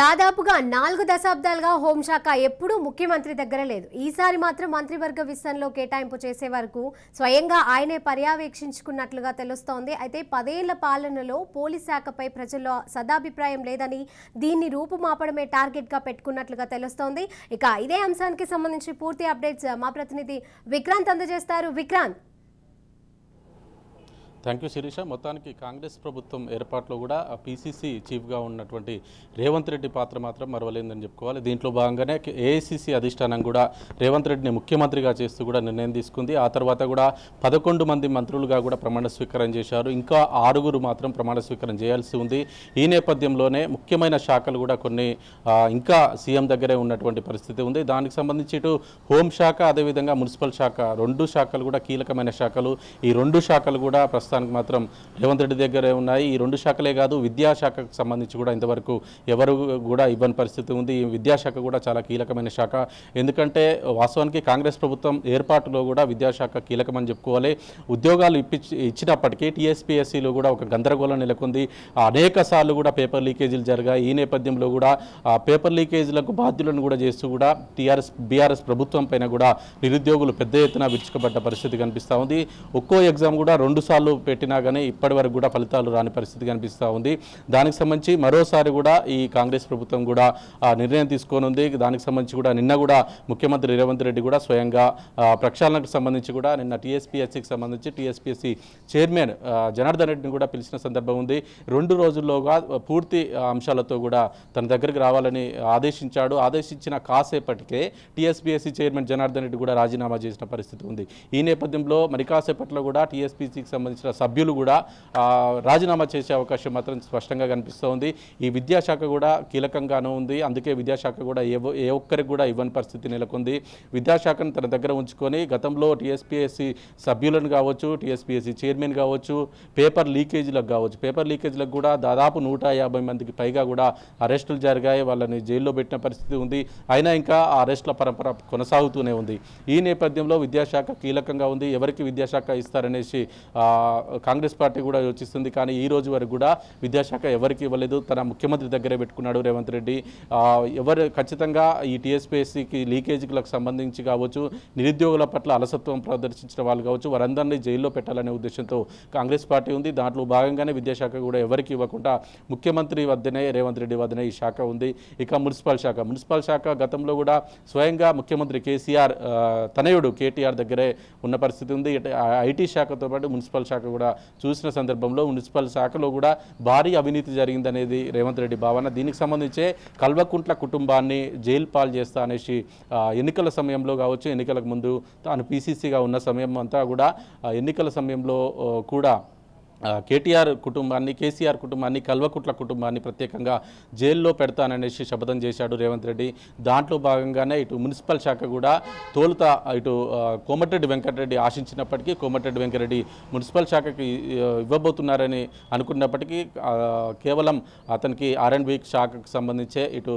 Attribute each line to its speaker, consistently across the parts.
Speaker 1: దాదాపుగా నాలుగు దశాబ్దాలుగా హోంశాఖ ఎప్పుడూ ముఖ్యమంత్రి దగ్గర లేదు ఈసారి మాత్రం మంత్రివర్గ విస్తరణలో కేటాయింపు చేసే వరకు స్వయంగా ఆయనే పర్యవేక్షించుకున్నట్లుగా తెలుస్తోంది అయితే పదేళ్ల పాలనలో పోలీస్ శాఖపై ప్రజల్లో సదాభిప్రాయం లేదని దీన్ని రూపుమాపడమే టార్గెట్గా పెట్టుకున్నట్లుగా తెలుస్తోంది ఇక ఇదే అంశానికి సంబంధించి పూర్తి అప్డేట్స్ మా ప్రతినిధి విక్రాంత్ అందజేస్తారు విక్రాంత్
Speaker 2: థ్యాంక్ యూ శిరీష మొత్తానికి కాంగ్రెస్ ప్రభుత్వం ఏర్పాట్లో కూడా పీసీసీ చీఫ్గా ఉన్నటువంటి రేవంత్ రెడ్డి పాత్ర మాత్రం మరవలేదని చెప్పుకోవాలి దీంట్లో భాగంగానే ఏఐసిసి అధిష్టానం కూడా రేవంత్ రెడ్డిని ముఖ్యమంత్రిగా చేస్తూ కూడా నిర్ణయం తీసుకుంది ఆ తర్వాత కూడా పదకొండు మంది మంత్రులుగా కూడా ప్రమాణ స్వీకారం చేశారు ఇంకా ఆరుగురు మాత్రం ప్రమాణ స్వీకారం చేయాల్సి ఉంది ఈ నేపథ్యంలోనే ముఖ్యమైన శాఖలు కూడా కొన్ని ఇంకా సీఎం దగ్గరే ఉన్నటువంటి పరిస్థితి ఉంది దానికి సంబంధించి ఇటు హోంశాఖ అదేవిధంగా మున్సిపల్ శాఖ రెండు శాఖలు కూడా కీలకమైన శాఖలు ఈ రెండు శాఖలు కూడా ప్రస్తుతం ప్రస్తుతానికి మాత్రం రేవంత్ రెడ్డి దగ్గరే ఉన్నాయి ఈ రెండు శాఖలే కాదు విద్యాశాఖకు సంబంధించి కూడా ఇంతవరకు ఎవరు కూడా ఇవ్వని పరిస్థితి ఉంది ఈ విద్యాశాఖ కూడా చాలా కీలకమైన శాఖ ఎందుకంటే వాస్తవానికి కాంగ్రెస్ ప్రభుత్వం ఏర్పాటులో కూడా విద్యాశాఖ కీలకమని చెప్పుకోవాలి ఉద్యోగాలు ఇచ్చినప్పటికీ టీఎస్పీఎస్సీలో కూడా ఒక గందరగోళం నెలకొంది అనేక సార్లు కూడా పేపర్ లీకేజీలు జరిగాయి ఈ నేపథ్యంలో కూడా పేపర్ లీకేజీలకు బాధ్యులను కూడా చేస్తూ కూడా టీఆర్ఎస్ బీఆర్ఎస్ ప్రభుత్వం పైన కూడా నిరుద్యోగులు పెద్ద ఎత్తున విరుచుకబడ్డ పరిస్థితి కనిపిస్తూ ఉంది ఒక్కో ఎగ్జామ్ కూడా రెండు సార్లు పెట్టినా కానీ ఇప్పటి వరకు కూడా ఫలితాలు రాని పరిస్థితి కనిపిస్తూ ఉంది దానికి సంబంధించి మరోసారి కూడా ఈ కాంగ్రెస్ ప్రభుత్వం కూడా నిర్ణయం తీసుకోనుంది దానికి సంబంధించి కూడా నిన్న కూడా ముఖ్యమంత్రి రేవంత్ రెడ్డి కూడా స్వయంగా ప్రక్షాళనకు సంబంధించి కూడా నిన్న టీఎస్పీఎస్సికి సంబంధించి టీఎస్పీఎస్సి చైర్మన్ జనార్దన్ రెడ్డిని కూడా పిలిచిన సందర్భం ఉంది రెండు రోజుల్లోగా పూర్తి అంశాలతో కూడా తన దగ్గరికి రావాలని ఆదేశించాడు ఆదేశించిన కాసేపటికే టీఎస్పీఎస్సీ చైర్మన్ జనార్దన్ రెడ్డి కూడా రాజీనామా చేసిన పరిస్థితి ఉంది ఈ నేపథ్యంలో మరి కాసేపట్లో కూడా టీఎస్పీసీకి సంబంధించిన సభ్యులు కూడా రాజీనామా చేసే అవకాశం మాత్రం స్పష్టంగా కనిపిస్తోంది ఈ విద్యాశాఖ కూడా కీలకంగానూ ఉంది అందుకే విద్యాశాఖ కూడా ఏ ఏ ఒక్కరికి కూడా ఇవ్వని పరిస్థితి నెలకొంది విద్యాశాఖను తన దగ్గర ఉంచుకొని గతంలో టీఎస్పీఎస్సీ సభ్యులను కావచ్చు టీఎస్పీఎస్సీ చైర్మన్ కావచ్చు పేపర్ లీకేజీలకు కావచ్చు పేపర్ లీకేజీలకు కూడా దాదాపు నూట మందికి పైగా కూడా అరెస్టులు జరిగాయి వాళ్ళని జైల్లో పెట్టిన పరిస్థితి ఉంది అయినా ఇంకా ఆ అరెస్టుల పరంపర కొనసాగుతూనే ఉంది ఈ నేపథ్యంలో విద్యాశాఖ కీలకంగా ఉంది ఎవరికి విద్యాశాఖ ఇస్తారనేసి కాంగ్రెస్ పార్టీ కూడా యోచిస్తుంది కానీ ఈ రోజు వరకు కూడా విద్యాశాఖ ఎవరికి ఇవ్వలేదు తన ముఖ్యమంత్రి దగ్గరే పెట్టుకున్నాడు రేవంత్ రెడ్డి ఎవరు ఖచ్చితంగా ఈ టీఎస్పీఎస్సీకి లీకేజీలకు సంబంధించి కావచ్చు నిరుద్యోగుల పట్ల అలసత్వం ప్రదర్శించిన వాళ్ళు కావచ్చు వారందరినీ జైల్లో పెట్టాలనే ఉద్దేశంతో కాంగ్రెస్ పార్టీ ఉంది దాంట్లో భాగంగానే విద్యాశాఖ కూడా ఎవరికి ఇవ్వకుండా ముఖ్యమంత్రి వద్దనే రేవంత్ రెడ్డి వద్దనే ఈ శాఖ ఉంది ఇక మున్సిపల్ శాఖ మున్సిపల్ శాఖ గతంలో కూడా స్వయంగా ముఖ్యమంత్రి కేసీఆర్ తనయుడు కేటీఆర్ దగ్గరే ఉన్న పరిస్థితి ఉంది ఐటీ శాఖతో పాటు మున్సిపల్ శాఖ కూడా చూసిన సందర్భంలో మున్సిపల్ శాఖలో కూడా భారీ అవినీతి జరిగిందనేది రేవంత్ రెడ్డి భావన దీనికి సంబంధించే కల్వకుంట్ల కుటుంబాన్ని జైలు పాలు చేస్తా అనేసి ఎన్నికల సమయంలో కావచ్చు ఎన్నికలకు ముందు తాను పీసీసీగా ఉన్న సమయం అంతా కూడా ఎన్నికల సమయంలో కూడా కేటీఆర్ కుటుంబాన్ని కేసీఆర్ కుటుంబాన్ని కల్వకుట్ల కుటుంబాన్ని ప్రత్యేకంగా జైల్లో పెడతాననేసి శపథం చేశాడు రేవంత్ రెడ్డి దాంట్లో భాగంగానే ఇటు మున్సిపల్ శాఖ కూడా తోలుత ఇటు కోమటిరెడ్డి వెంకటరెడ్డి ఆశించినప్పటికీ కోమటిరెడ్డి వెంకటరెడ్డి మున్సిపల్ శాఖకి ఇవ్వబోతున్నారని అనుకున్నప్పటికీ కేవలం అతనికి ఆర్ అండ్ బీ శాఖకు సంబంధించే ఇటు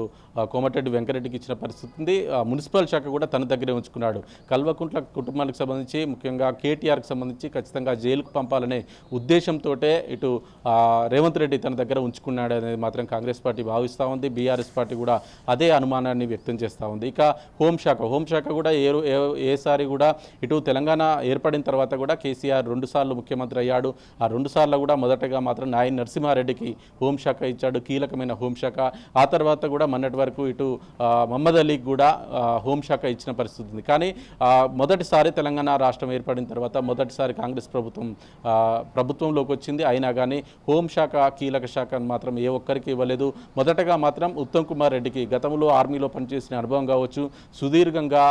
Speaker 2: కోమటిరెడ్డి వెంకటరెడ్డికి ఇచ్చిన పరిస్థితి ఉంది మున్సిపల్ శాఖ కూడా తన దగ్గరే ఉంచుకున్నాడు కల్వకుంట్ల కుటుంబానికి సంబంధించి ముఖ్యంగా కేటీఆర్కి సంబంధించి ఖచ్చితంగా జైలుకు పంపాలనే ఉద్దేశం లక్ష్యంతో ఇటు రేవంత్ రెడ్డి తన దగ్గర ఉంచుకున్నాడు అనేది మాత్రం కాంగ్రెస్ పార్టీ భావిస్తూ ఉంది బీఆర్ఎస్ పార్టీ కూడా అదే అనుమానాన్ని వ్యక్తం చేస్తూ ఉంది ఇక హోంశాఖ హోంశాఖ కూడా ఏ ఏసారి కూడా ఇటు తెలంగాణ ఏర్పడిన తర్వాత కూడా కేసీఆర్ రెండుసార్లు ముఖ్యమంత్రి అయ్యాడు ఆ రెండుసార్లు కూడా మొదటగా మాత్రం నాయన్ నరసింహారెడ్డికి హోంశాఖ ఇచ్చాడు కీలకమైన హోంశాఖ ఆ తర్వాత కూడా మొన్నటి వరకు ఇటు మహమ్మద్ అలీకి కూడా హోంశాఖ ఇచ్చిన పరిస్థితి ఉంది కానీ మొదటిసారి తెలంగాణ రాష్ట్రం ఏర్పడిన తర్వాత మొదటిసారి కాంగ్రెస్ ప్రభుత్వం ప్రభుత్వంలో అదుపులోకి వచ్చింది అయినా కానీ హోంశాఖ కీలక శాఖ మాత్రం ఏ ఒక్కరికి ఇవ్వలేదు మొదటగా మాత్రం ఉత్తమ్ కుమార్ రెడ్డికి గతంలో ఆర్మీలో పనిచేసిన అనుభవం కావచ్చు సుదీర్ఘంగా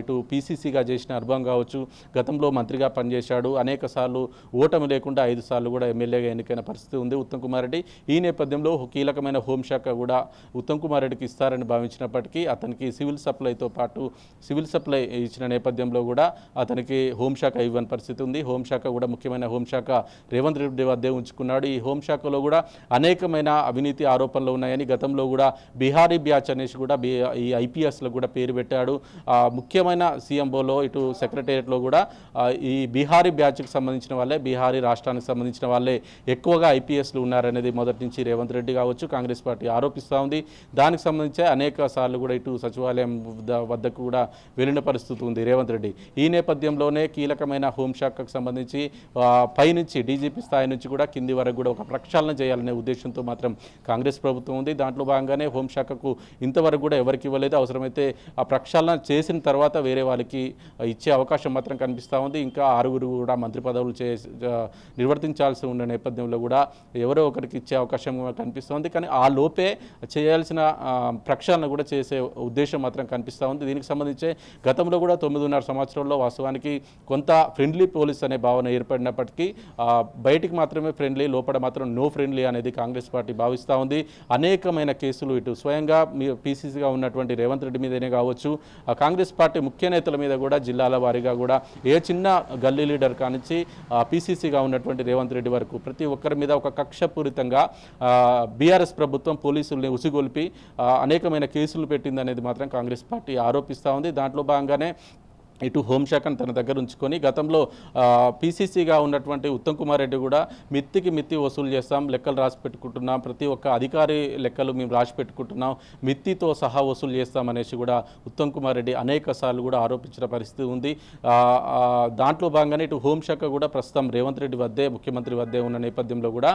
Speaker 2: ఇటు పీసీసీగా చేసిన అనుభవం కావచ్చు గతంలో మంత్రిగా పనిచేశాడు అనేక సార్లు ఓటమి లేకుండా ఐదు సార్లు కూడా ఎమ్మెల్యేగా ఎన్నికైన పరిస్థితి ఉంది ఉత్తమ్ కుమార్ రెడ్డి ఈ నేపథ్యంలో కీలకమైన హోంశాఖ కూడా ఉత్తమ్ కుమార్ రెడ్డికి ఇస్తారని భావించినప్పటికీ అతనికి సివిల్ సప్లైతో పాటు సివిల్ సప్లై ఇచ్చిన నేపథ్యంలో కూడా అతనికి హోంశాఖ ఇవ్వని పరిస్థితి ఉంది హోంశాఖ కూడా ముఖ్యమైన హోంశాఖ రేవంత్ రేవంత్ రెడ్డి వద్దే ఉంచుకున్నాడు ఈ హోంశాఖలో కూడా అనేకమైన అవినీతి ఆరోపణలు ఉన్నాయని గతంలో కూడా బీహారీ బ్యాచ్ అనేసి కూడా ఈ ఐపీఎస్లో కూడా పేరు పెట్టాడు ముఖ్యమైన సీఎంఓలో ఇటు సెక్రటేరియట్లో కూడా ఈ బీహారీ బ్యాచ్కి సంబంధించిన వాళ్ళే బీహారీ రాష్ట్రానికి సంబంధించిన వాళ్ళే ఎక్కువగా ఐపీఎస్లు ఉన్నారనేది మొదటి నుంచి రేవంత్ రెడ్డి కావచ్చు కాంగ్రెస్ పార్టీ ఆరోపిస్తూ ఉంది దానికి సంబంధించి అనేక సార్లు కూడా ఇటు సచివాలయం వద్దకు కూడా వెళ్ళిన పరిస్థితి ఉంది రేవంత్ రెడ్డి ఈ నేపథ్యంలోనే కీలకమైన హోంశాఖకు సంబంధించి పైనుంచి డీజీపీ బీజేపీ స్థాయి నుంచి కూడా కింది వరకు కూడా ఒక ప్రక్షాళన చేయాలనే ఉద్దేశంతో మాత్రం కాంగ్రెస్ ప్రభుత్వం ఉంది దాంట్లో భాగంగానే హోంశాఖకు ఇంతవరకు కూడా ఎవరికి ఇవ్వలేదు అవసరమైతే ఆ ప్రక్షాళన చేసిన తర్వాత వేరే వాళ్ళకి ఇచ్చే అవకాశం మాత్రం కనిపిస్తూ ఉంది ఇంకా ఆరుగురు కూడా మంత్రి పదవులు చే నిర్వర్తించాల్సి ఉన్న నేపథ్యంలో కూడా ఎవరో ఒకరికి ఇచ్చే అవకాశం కనిపిస్తోంది కానీ ఆ లోపే చేయాల్సిన ప్రక్షాళన కూడా చేసే ఉద్దేశం మాత్రం కనిపిస్తూ ఉంది దీనికి సంబంధించి గతంలో కూడా తొమ్మిదిన్నర సంవత్సరంలో వాస్తవానికి కొంత ఫ్రెండ్లీ పోలీస్ అనే భావన ఏర్పడినప్పటికీ బయటికి మాత్రమే ఫ్రెండ్లీ లోపల మాత్రం నో ఫ్రెండ్లీ అనేది కాంగ్రెస్ పార్టీ భావిస్తూ ఉంది అనేకమైన కేసులు ఇటు స్వయంగా పీసీసీగా ఉన్నటువంటి రేవంత్ రెడ్డి మీదనే కావచ్చు కాంగ్రెస్ పార్టీ ముఖ్య నేతల మీద కూడా జిల్లాల వారీగా కూడా ఏ చిన్న గల్లీ లీడర్ కానించి పీసీసీగా ఉన్నటువంటి రేవంత్ రెడ్డి వరకు ప్రతి ఒక్కరి మీద ఒక కక్షపూరితంగా బీఆర్ఎస్ ప్రభుత్వం పోలీసుల్ని ఉసిగొల్పి అనేకమైన కేసులు పెట్టింది అనేది మాత్రం కాంగ్రెస్ పార్టీ ఆరోపిస్తూ ఉంది దాంట్లో భాగంగానే ఇటు హోంశాఖను తన దగ్గర ఉంచుకొని గతంలో పీసీసీగా ఉన్నటువంటి ఉత్తమ్ కుమార్ రెడ్డి కూడా మిత్తికి మిత్తి వసూలు చేస్తాం లెక్కలు రాసి పెట్టుకుంటున్నాం ప్రతి ఒక్క అధికారి లెక్కలు మేము రాసి పెట్టుకుంటున్నాం మిత్తితో సహా వసూలు చేస్తామనేసి కూడా ఉత్తమ్ కుమార్ రెడ్డి అనేక కూడా ఆరోపించిన పరిస్థితి ఉంది దాంట్లో భాగంగానే ఇటు హోంశాఖ కూడా ప్రస్తుతం రేవంత్ రెడ్డి వద్దే ముఖ్యమంత్రి వద్దే ఉన్న నేపథ్యంలో కూడా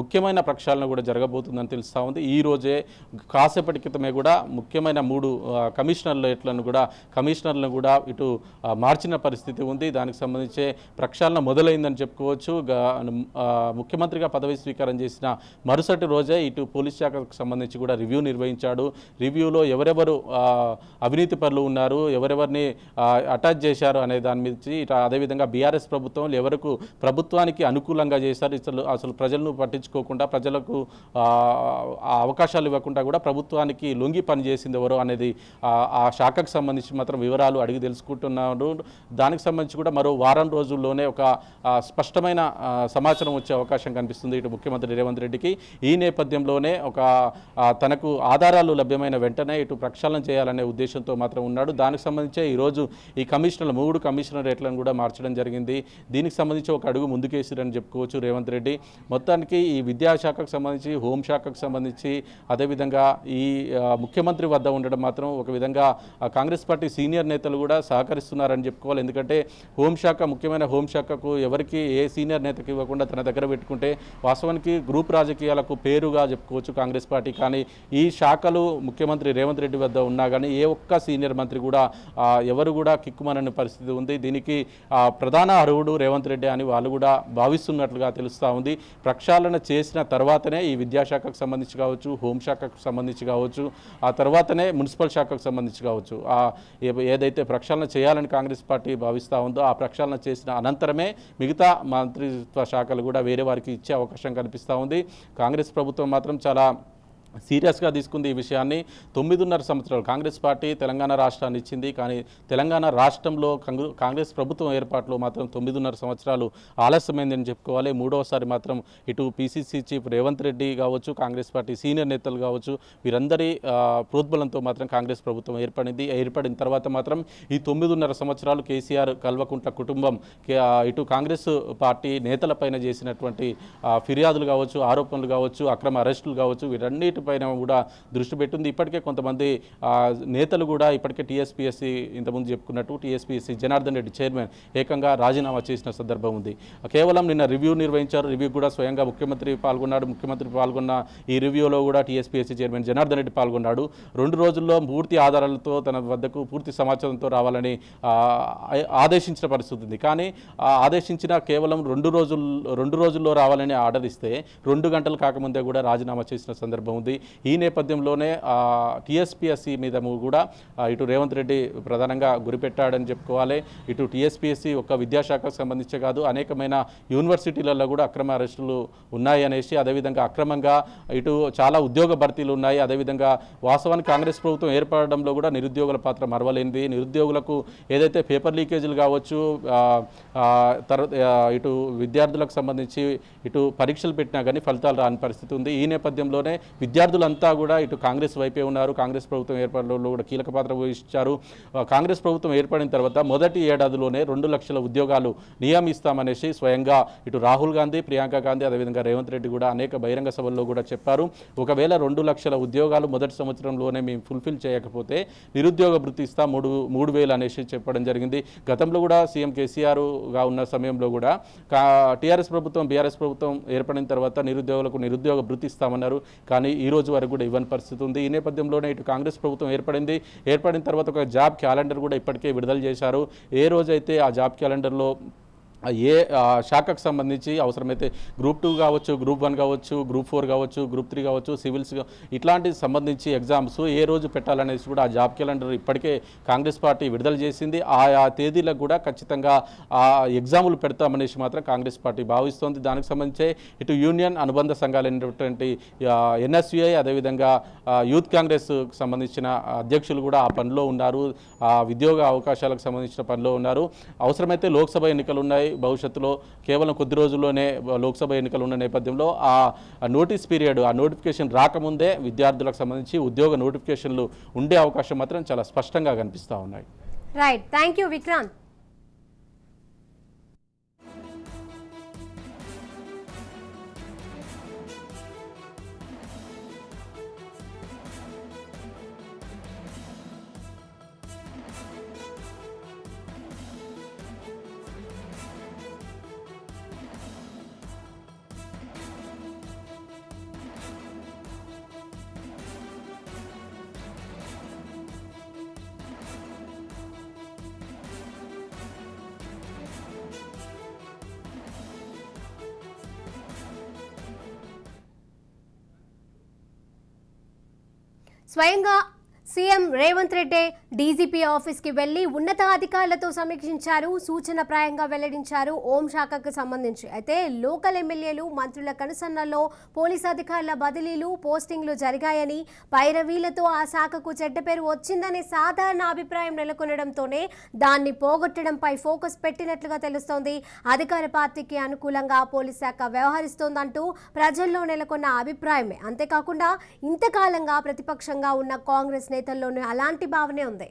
Speaker 2: ముఖ్యమైన ప్రక్షాళన కూడా జరగబోతుందని తెలుస్తూ ఉంది ఈ రోజే కాసేపటి క్రితమే కూడా ముఖ్యమైన మూడు కమిషనర్లు ఎట్లను కూడా కమిషనర్లను కూడా ఇటు మార్చిన పరిస్థితి ఉంది దానికి సంబంధించి ప్రక్షాళన మొదలైందని చెప్పుకోవచ్చు ముఖ్యమంత్రిగా పదవి స్వీకారం చేసిన మరుసటి రోజే ఇటు పోలీస్ శాఖకు సంబంధించి కూడా రివ్యూ నిర్వహించాడు రివ్యూలో ఎవరెవరు అవినీతి పనులు ఉన్నారు ఎవరెవరిని అటాచ్ చేశారు అనే దాని మీద ఇటు అదేవిధంగా బీఆర్ఎస్ ప్రభుత్వం ఎవరకు ప్రభుత్వానికి అనుకూలంగా చేశారు అసలు అసలు ప్రజలను పట్టించుకోకుండా ప్రజలకు అవకాశాలు ఇవ్వకుండా కూడా ప్రభుత్వానికి లొంగి పనిచేసింది ఎవరు అనేది ఆ శాఖకు సంబంధించి మాత్రం వివరాలు అడిగి తెలుసుకుంటూ అంటున్నారు దానికి సంబంధించి కూడా మరో వారం రోజుల్లోనే ఒక స్పష్టమైన సమాచారం వచ్చే అవకాశం కనిపిస్తుంది ఇటు ముఖ్యమంత్రి రేవంత్ రెడ్డికి ఈ నేపథ్యంలోనే ఒక తనకు ఆధారాలు లభ్యమైన వెంటనే ఇటు ప్రక్షాళన చేయాలనే ఉద్దేశంతో మాత్రం ఉన్నాడు దానికి సంబంధించి ఈరోజు ఈ కమిషనర్ మూడు కమిషనర్ రేట్లను కూడా మార్చడం జరిగింది దీనికి సంబంధించి ఒక అడుగు ముందుకేసిరని చెప్పుకోవచ్చు రేవంత్ రెడ్డి మొత్తానికి ఈ విద్యాశాఖకు సంబంధించి హోంశాఖకు సంబంధించి అదేవిధంగా ఈ ముఖ్యమంత్రి వద్ద ఉండడం మాత్రం ఒక విధంగా కాంగ్రెస్ పార్టీ సీనియర్ నేతలు కూడా సహకరి సహకరిస్తున్నారని చెప్పుకోవాలి ఎందుకంటే హోంశాఖ ముఖ్యమైన హోంశాఖకు ఎవరికి ఏ సీనియర్ నేతకు ఇవ్వకుండా తన దగ్గర పెట్టుకుంటే వాస్తవానికి గ్రూప్ రాజకీయాలకు పేరుగా చెప్పుకోవచ్చు కాంగ్రెస్ పార్టీ కానీ ఈ శాఖలు ముఖ్యమంత్రి రేవంత్ రెడ్డి వద్ద ఉన్నా కానీ ఏ ఒక్క సీనియర్ మంత్రి కూడా ఎవరు కూడా కిక్కుమనని పరిస్థితి ఉంది దీనికి ప్రధాన అర్హుడు రేవంత్ రెడ్డి అని వాళ్ళు కూడా భావిస్తున్నట్లుగా తెలుస్తూ ఉంది ప్రక్షాళన చేసిన తర్వాతనే ఈ విద్యాశాఖకు సంబంధించి కావచ్చు హోంశాఖకు సంబంధించి కావచ్చు ఆ తర్వాతనే మున్సిపల్ శాఖకు సంబంధించి కావచ్చు ఏదైతే ప్రక్షాళన చేయాలి చేయాలని కాంగ్రెస్ పార్టీ భావిస్తూ ఉందో ఆ ప్రక్షాళన చేసిన అనంతరమే మిగతా మంత్రిత్వ శాఖలు కూడా వేరే వారికి ఇచ్చే అవకాశం కనిపిస్తూ ఉంది కాంగ్రెస్ ప్రభుత్వం మాత్రం చాలా సీరియస్గా తీసుకుంది ఈ విషయాన్ని తొమ్మిదిన్నర సంవత్సరాలు కాంగ్రెస్ పార్టీ తెలంగాణ రాష్ట్రాన్ని ఇచ్చింది కానీ తెలంగాణ రాష్ట్రంలో కాంగ్రెస్ ప్రభుత్వం ఏర్పాటులో మాత్రం తొమ్మిదిన్నర సంవత్సరాలు ఆలస్యమైందని చెప్పుకోవాలి మూడవసారి మాత్రం ఇటు పీసీసీ చీఫ్ రేవంత్ రెడ్డి కావచ్చు కాంగ్రెస్ పార్టీ సీనియర్ నేతలు కావచ్చు వీరందరి ప్రోద్బలంతో మాత్రం కాంగ్రెస్ ప్రభుత్వం ఏర్పడింది ఏర్పడిన తర్వాత మాత్రం ఈ తొమ్మిదిన్నర సంవత్సరాలు కేసీఆర్ కల్వకుంట్ల కుటుంబం ఇటు కాంగ్రెస్ పార్టీ నేతల చేసినటువంటి ఫిర్యాదులు కావచ్చు ఆరోపణలు కావచ్చు అక్రమ అరెస్టులు కావచ్చు వీటన్నిటి పైన కూడా దృష్టి పెట్టింది ఇప్పటికే కొంతమంది నేతలు కూడా ఇప్పటికే టీఎస్పీఎస్సీ ఇంతకుముందు చెప్పుకున్నట్టు టీఎస్పీఎస్సీ జనార్దన్ రెడ్డి చైర్మన్ ఏకంగా రాజీనామా చేసిన సందర్భం ఉంది కేవలం నిన్న రివ్యూ నిర్వహించారు రివ్యూ కూడా స్వయంగా ముఖ్యమంత్రి పాల్గొన్నాడు ముఖ్యమంత్రి పాల్గొన్న ఈ రివ్యూలో కూడా టీఎస్పీఎస్సీ చైర్మన్ జనార్దన్ రెడ్డి పాల్గొన్నాడు రెండు రోజుల్లో పూర్తి ఆధారాలతో తన వద్దకు పూర్తి సమాచారంతో రావాలని ఆదేశించిన పరిస్థితి ఉంది కానీ ఆదేశించిన కేవలం రెండు రోజుల్లో రెండు రోజుల్లో రావాలని ఆర్డర్ ఇస్తే రెండు గంటలు కాకముందే కూడా రాజీనామా చేసిన సందర్భం ఉంది ఉంది ఈ నేపథ్యంలోనే టీఎస్పీఎస్సీ మీద కూడా ఇటు రేవంత్ రెడ్డి ప్రధానంగా గురిపెట్టాడని చెప్పుకోవాలి ఇటు టీఎస్పీఎస్సీ ఒక విద్యాశాఖకు సంబంధించి కాదు అనేకమైన యూనివర్సిటీలలో కూడా అక్రమ అరెస్టులు ఉన్నాయి అనేసి అదేవిధంగా అక్రమంగా ఇటు చాలా ఉద్యోగ భర్తీలు ఉన్నాయి అదేవిధంగా వాస్తవానికి కాంగ్రెస్ ప్రభుత్వం ఏర్పడడంలో కూడా నిరుద్యోగుల పాత్ర మరవలేనిది నిరుద్యోగులకు ఏదైతే పేపర్ లీకేజీలు కావచ్చు తర్వాత ఇటు విద్యార్థులకు సంబంధించి ఇటు పరీక్షలు పెట్టినా కానీ ఫలితాలు రాని పరిస్థితి ఉంది ఈ నేపథ్యంలోనే విద్యా విద్యార్థులంతా కూడా ఇటు కాంగ్రెస్ వైపే ఉన్నారు కాంగ్రెస్ ప్రభుత్వం ఏర్పాటులో కూడా కీలక పాత్ర వహించారు కాంగ్రెస్ ప్రభుత్వం ఏర్పడిన తర్వాత మొదటి ఏడాదిలోనే రెండు లక్షల ఉద్యోగాలు నియమిస్తామనేసి స్వయంగా ఇటు రాహుల్ గాంధీ ప్రియాంక గాంధీ అదేవిధంగా రేవంత్ రెడ్డి కూడా అనేక బహిరంగ సభల్లో కూడా చెప్పారు ఒకవేళ రెండు లక్షల ఉద్యోగాలు మొదటి సంవత్సరంలోనే మేము ఫుల్ఫిల్ చేయకపోతే నిరుద్యోగ భృతి ఇస్తా మూడు మూడు వేలు అనేసి చెప్పడం జరిగింది గతంలో కూడా సీఎం కేసీఆర్గా ఉన్న సమయంలో కూడా టీఆర్ఎస్ ప్రభుత్వం బీఆర్ఎస్ ప్రభుత్వం ఏర్పడిన తర్వాత నిరుద్యోగులకు నిరుద్యోగ భృతి ఇస్తామన్నారు కానీ ఈ రోజు వరకు కూడా ఇవ్వని పరిస్థితి ఉంది ఈ నేపథ్యంలోనే ఇటు కాంగ్రెస్ ప్రభుత్వం ఏర్పడింది ఏర్పడిన తర్వాత ఒక జాబ్ క్యాలెండర్ కూడా ఇప్పటికే విడుదల చేశారు ఏ రోజైతే ఆ జాబ్ క్యాలెండర్లో ఏ శాఖకు సంబంధించి అవసరమైతే గ్రూప్ టూ కావచ్చు గ్రూప్ వన్ కావచ్చు గ్రూప్ ఫోర్ కావచ్చు గ్రూప్ త్రీ కావచ్చు సివిల్స్ ఇట్లాంటివి సంబంధించి ఎగ్జామ్స్ ఏ రోజు పెట్టాలనేసి కూడా ఆ జాబ్ క్యాలెండర్ ఇప్పటికే కాంగ్రెస్ పార్టీ విడుదల చేసింది ఆయా తేదీలకు కూడా ఖచ్చితంగా ఆ ఎగ్జాములు పెడతామనేసి మాత్రం కాంగ్రెస్ పార్టీ భావిస్తోంది దానికి సంబంధించి ఇటు యూనియన్ అనుబంధ సంఘాలు సంఘాలైనటువంటి ఎన్ఎస్యుఐ అదేవిధంగా యూత్ కాంగ్రెస్ సంబంధించిన అధ్యక్షులు కూడా ఆ పనిలో ఉన్నారు ఆ ఉద్యోగ అవకాశాలకు సంబంధించిన పనిలో ఉన్నారు అవసరమైతే లోక్సభ ఎన్నికలు ఉన్నాయి ఉంటాయి భవిష్యత్తులో కేవలం కొద్ది రోజుల్లోనే లోక్సభ ఎన్నికలు ఉన్న నేపథ్యంలో ఆ నోటీస్ పీరియడ్ ఆ నోటిఫికేషన్ రాకముందే విద్యార్థులకు సంబంధించి ఉద్యోగ నోటిఫికేషన్లు ఉండే అవకాశం మాత్రం చాలా స్పష్టంగా కనిపిస్తూ ఉన్నాయి
Speaker 1: రైట్ థ్యాంక్ యూ విక్రాంత్ స్వయంగా సీఎం రేవంత్ రెడ్డి డీజీపీ ఆఫీస్కి వెళ్లి ఉన్నతాధికారులతో సమీక్షించారు సూచన ప్రాయంగా వెల్లడించారు ఓం శాఖకు సంబంధించి అయితే లోకల్ ఎమ్మెల్యేలు మంత్రుల కనుసన్నల్లో పోలీస్ అధికారుల బదిలీలు పోస్టింగ్లు జరిగాయని పైరవీలతో ఆ శాఖకు చెడ్డ పేరు వచ్చిందనే సాధారణ అభిప్రాయం నెలకొనడంతోనే దాన్ని పోగొట్టడంపై ఫోకస్ పెట్టినట్లుగా తెలుస్తోంది అధికార పార్టీకి అనుకూలంగా పోలీస్ శాఖ వ్యవహరిస్తోందంటూ ప్రజల్లో నెలకొన్న అభిప్రాయమే అంతేకాకుండా ఇంతకాలంగా ప్రతిపక్షంగా ఉన్న కాంగ్రెస్ నేతల్లోనూ అలాంటి భావనే ఉంది